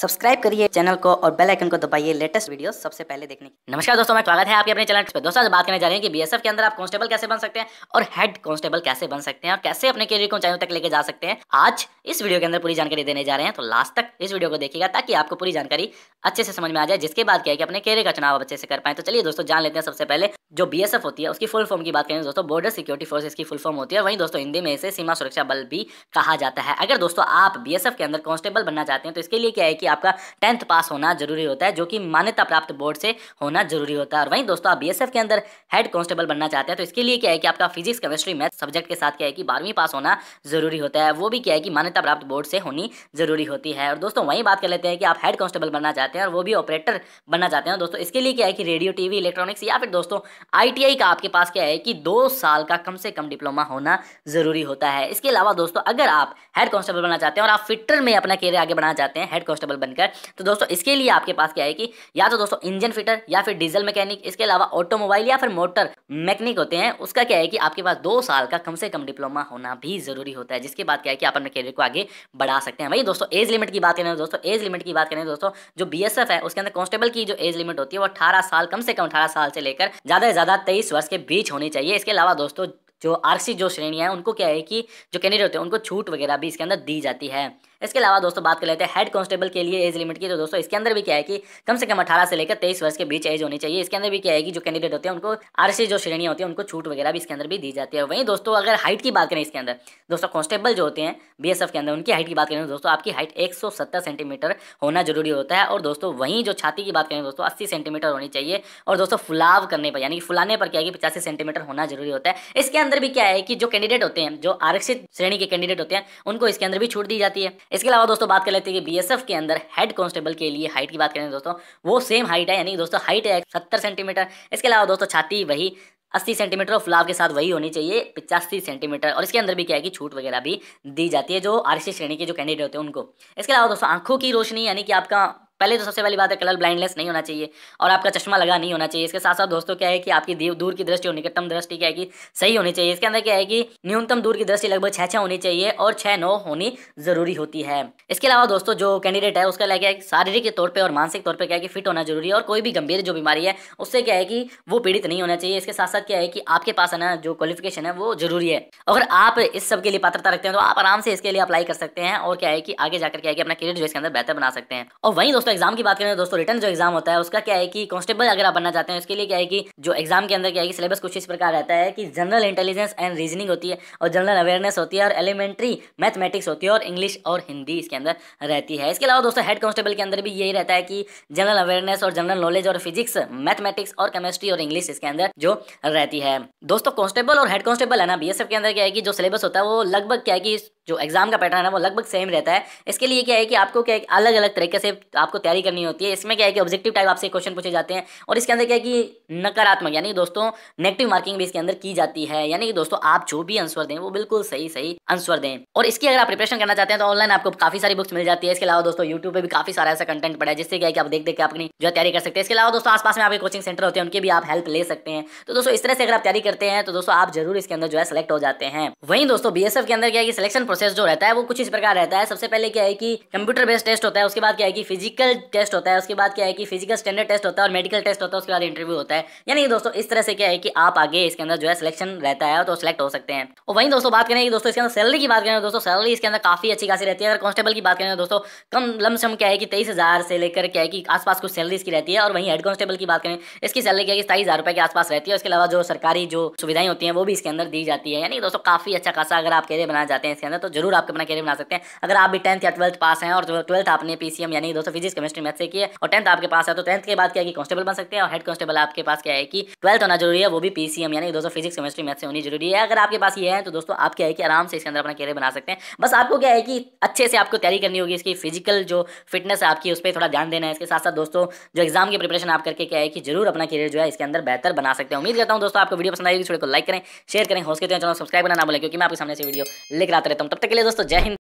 subscribe करिए channel को और बेल आइकन को दबाइए लेटेस्ट वीडियो सबसे पहले देखने की नमस्कार दोस्तों मैं स्वागत है आपके अपने चैनल पर तो दोस्तों आज बात करने जा रहे हैं कि बीएसएफ के अंदर आप कांस्टेबल कैसे बन सकते हैं और हेड कांस्टेबल कैसे बन सकते हैं और कैसे अपने करियर को ऊंचाइयों तक लेके जा सकते हैं आज इस वीडियो के अंदर पूरी जानकारी देने जा रहे हैं तो लास्ट तक इस वीडियो को देखिएगा ताकि आपको पूरी जानकारी अच्छे से समझ में आ जाए जिसके बाद क्या है कि अपने करियर का चुनाव अच्छे से कर पाए तो चलिए दोस्तों जान लेते हैं सबसे पहले जो बीएसएफ होती है उसकी फुल फॉर्म की बात करें तो दोस्तों बॉर्डर सिक्योरिटी फोर्स की फुल फॉर्म होती है वहीं दोस्तों हिंदी में इसे सीमा सुरक्षा बल भी कहा जाता है अगर दोस्तों आप बीएसएफ के अंदर कांस्टेबल बनना चाहते हैं तो इसके लिए क्या है कि आपका टेंथ पास होना जरूरी होता है जो कि मान्यता प्राप्त बोर्ड से होना जरूरी होता है और वहीं दोस्तों आप बी के अंदर हेड कॉन्स्टेबल बनना चाहते हैं तो इसके लिए क्या है कि आपका फिजिक्स केमिस्ट्री मैथ सब्जेक्ट के साथ क्या है कि बारहवीं पास होना जरूरी होता है वो भी क्या है कि मान्यता प्राप्त बोर्ड से होनी जरूरी होती है और दोस्तों वहीं बात कर लेते हैं कि आप हेड कॉन्स्टेबल बनना चाहते हैं और वो भी ऑपरेटर बनना चाहते हैं दोस्तों इसके लिए क्या है कि रेडियो टीवी इलेक्ट्रॉनिक्स या फिर दोस्तों आईटीआई का आपके पास क्या है कि दो साल का कम से कम डिप्लोमा होना जरूरी होता है इसके अलावा दोस्तों अगर आप हेड कॉन्स्टेबल बनना चाहते हैं और आप फिटर में अपना करियर आगे बढ़ाना चाहते हैं हेड कॉन्स्टेबल बनकर तो दोस्तों इसके लिए आपके पास क्या है कि या तो दोस्तों इंजन फिटर या फिर डीजल मैकेनिक इसके अलावा ऑटोमोबाइल या फिर मोटर मैकेनिक होते हैं उसका क्या है कि आपके पास दो साल का कम से कम डिप्लोमा होना भी जरूरी होता है जिसके बाद क्या है कि आप अपने करियर को आगे बढ़ा सकते हैं वही दोस्तों एज लिमिट की बात करें दोस्तों एज लिमिट की बात करें दोस्तों जो बी है उसके अंदर कॉन्स्टेबल की जो एज लिमिट होती है वो अठारह साल कम से कम अठारह साल से लेकर ज़्यादा से ज़्यादा तेईस वर्ष के बीच होनी चाहिए इसके अलावा दोस्तों जो आरसी जो श्रेणियाँ हैं उनको क्या है कि जो कैंडिडेट होते हैं उनको छूट वगैरह भी इसके अंदर दी जाती है इसके अलावा दोस्तों बात कर लेते हैं हेड कॉन्स्टेबल के लिए एज लिमिट की तो दोस्तों इसके अंदर भी क्या है कि कम से कम अठारह से लेकर तेईस वर्ष के बीच एज होनी चाहिए इसके अंदर भी क्या है कि जो कैंडिडेट होते हैं उनको आर जो श्रेणी होती है उनको छूट वगैरह भी इसके अंदर भी दी जाती है वहीं दोस्तों अगर हाइट की बात करें इसके अंदर दोस्तों कॉन्स्टेबल जो होते हैं बी के अंदर उनकी हाइट की बात करें तो दोस्तों आपकी हाइट एक सेंटीमीटर होना जरूरी होता है और दोस्तों वहीं जो छाती की बात करें दोस्तों अस्सी सेंटीमीटर होनी चाहिए और दोस्तों फुलाव करने पर यानी कि फुलाने पर क्या है कि पचासी सेंटीमीटर होना जरूरी होता है इसके अंदर भी क्या है कि जो कैंडिडेट होते हैं जो आरक्षित श्रेणी के कैंडिडेट होते हैं उनको इसके अंदर भी छूट दी जाती है इसके अलावा दोस्तों बात कर लेते हैं कि बीएसएफ के अंदर हेड कांस्टेबल के लिए हाइट की बात करें दोस्तों वो सेम हाइट है यानी दोस्तों हाइट है सत्तर सेंटीमीटर इसके अलावा दोस्तों छाती वही अस्सी सेंटीमीटर और फुलाव के साथ वही होनी चाहिए पिचासी सेंटीमीटर और इसके अंदर भी क्या है कि छूट वगैरह भी दी जाती है जो आरसी श्रेणी के जो कैंडिडेट होते हैं उनको इसके अलावा दोस्तों आंखों की रोशनी यानी कि आपका पहले तो सबसे पहली बात है कलर ब्लाइंडनेस नहीं होना चाहिए और आपका चश्मा लगा नहीं होना चाहिए इसके साथ साथ दोस्तों क्या है कि आपकी दूर की दृष्टि और निकटतम दृष्टि क्या है कि सही होनी चाहिए इसके अंदर क्या है कि न्यूनतम दूर की दृष्टि लगभग छह छह होनी चाहिए और छह नौ होनी जरूरी होती है इसके अलावा दोस्तों जो कैंडिडेट है उसका क्या है शारीरिक तौर पर और मानसिक तौर पर क्या है कि फिट होना जरूरी है और कोई भी गंभीर जो बीमारी है उससे क्या है कि वो पीड़ित नहीं होना चाहिए इसके साथ साथ क्या है कि आपके पास है ना जो क्वालिफिकेशन है वो जरूरी है अगर आप इस सब के लिए पात्रता रखते हैं तो आप आराम से इसके लिए अप्लाई कर सकते हैं और क्या है कि आगे जाकर क्या है कि अपना करियर जो इसके अंदर बेहतर बना सकते हैं और वहीं दोस्तों दोस्तों एग्जाम की बात करें तो दोस्तों रिटर्न जो एग्जाम होता है उसका क्या है कि कॉन्स्टेबल अगर आप बनना चाहते हैं उसके लिए क्या है कि जो एग्जाम के अंदर क्या है कि सिलेबस कुछ इस प्रकार रहता है कि जनरल इंटेलिजेंस एंड रीजनिंग होती है और जनरल अवेयरनेस होती है और एलिमेंट्री मैथमेटिक्स होती है और इंग्लिश और हिंदी इसके अंदर रहती है इसके अलावा दोस्तों हेड कॉन्स्टेबल के अंदर भी यही रहता है कि जनरल अवेयरनेस और जनरल नॉलेज और फिजिक्स मैथमेटिक्स और केमिस्ट्री और इंग्लिश इसके अंदर जो रहती है दोस्तों कॉन्स्टेबल और हेड कॉन्स्टेबल है ना बी के अंदर क्या है कि जो सिलेबस होता है वो लगभग क्या है कि जो एग्ज़ाम का पैटर्न है वो लगभग सेम रहता है इसके लिए क्या है कि आपको क्या है अलग अलग तरीके से आपको तैयारी करनी होती है इसमें क्या है कि ऑब्जेक्टिव टाइप आपसे क्वेश्चन पूछे जाते हैं और इसके अंदर क्या है कि नकारात्मक यानी दोस्तों नेगेटिव मार्किंग भी इसके अंदर की जाती है यानी कि दोस्तों आप जो भी आंसर दें वो बिल्कुल सही सही आंसर दें और इसकी अगर आप प्रिपरेशन करना चाहते हैं तो ऑनलाइन आपको काफी सारी बुक्स मिल जाती है इसके अलावा दोस्तों यूट्यूब पर भी काफी सारा ऐसा कंटेंट पड़ा है जिससे क्या है कि आप देख देख के अपनी जो तैयारी कर सकते हैं इसके अलावा दोस्तों आसपास में आपके कोचिंग सेंटर होते हैं उनके भी आप हेल्प ले सकते हैं तो दोस्तों इस तरह से अगर आप तैयारी करते हैं तो दोस्तों आप जरूर इसके अंदर जो है सिलेक्ट हो जाते हैं वहीं दोस्तों बीएसएफ के अंदर क्या है कि सिलेक्शन प्रोसेस जो रहता है वो कुछ इस प्रकार रहता है सबसे पहले क्या है कि कंप्यूटर बेस्ड टेस्ट होता है उसके बाद क्या है कि फिजिकल टेस्ट होता है उसके बाद क्या है कि फिजिकल स्टैंडर्ड टेस्ट होता है और मेडिकल टेस्ट होता है उसके बाद इंटरव्यू होता है यानी दोस्तों इस तरह से क्या है कि आप आगे इसके अंदर जो है सिलेक्शन रहता है तो सिलेक्ट हो सकते हैं और वहीं दोस्तों बात करें कि दोस्तों इसके अंदर सैलरी की बात करें दोस्तों सैलरी इसके अंदर काफी अच्छी खासी रहती है अगर कॉन्स्टेबल की बात करें तो दोस्तों कम लमसम क्या है कि तेईस से लेकर क्या है कि आसपास कुछ सैलरी इसकी रहती है और वहीं हेड कॉन्स्टेबल की बात करें इसकी सैलरी क्या है कि सताईस के आसपास रहती है उसके अलावा जो सरकारी जो सुविधाएं होती है वो भी इसके अंदर दी जाती है यानी दोस्तों काफी अच्छा खासा अगर आप कैरियर बनाना चाहते हैं इसके अंदर तो तो जरूर आपके अपना कैरियर बना सकते हैं अगर आप भी टेंथ या ट्वेल्थ पास हैं और ट्वेल्थ आपने पीसीएम यानी दोस्तों फिजिक्स केमिस्ट्री मैथ से किए और टेंथ आपके पास है तो टेंथ के बाद क्या कि बन सकते हैं और हेड कॉन्स्टेबल आपके पास क्या है कि ट्वेल्थ होना जरूरी है वो भी पीसीएम यानी दोस्तों फिजिक्स केमिस्ट्री मैथ से होनी जरूरी है अगर आपके पास ये है तो दोस्तों आप क्या है कि आराम से इसके अंदर अपना कैरियर बना सकते हैं बस आपको क्या है कि अच्छे से आपको तैयारी करनी होगी इसकी फिजिकल जो फिटनेस है आपकी उस पर थोड़ा ध्यान देना है इसके साथ साथ दोस्तों जो एग्जाम की प्रिपरेशन आप करके क्या है कि जरूर अपना कैरियर जो है इसके अंदर बेहतर बना सकते हैं उम्मीद करता हूँ दोस्तों आपको वीडियो पसंद आएगी वीडियो को लाइक करें शेयर करें हो सकते हैं चलो सब्सक्राइब करना ना बोले क्योंकि मैं आपके सामने से वीडियो लेकर आते रहता हूँ तब तक के लिए दोस्तों जय हिंद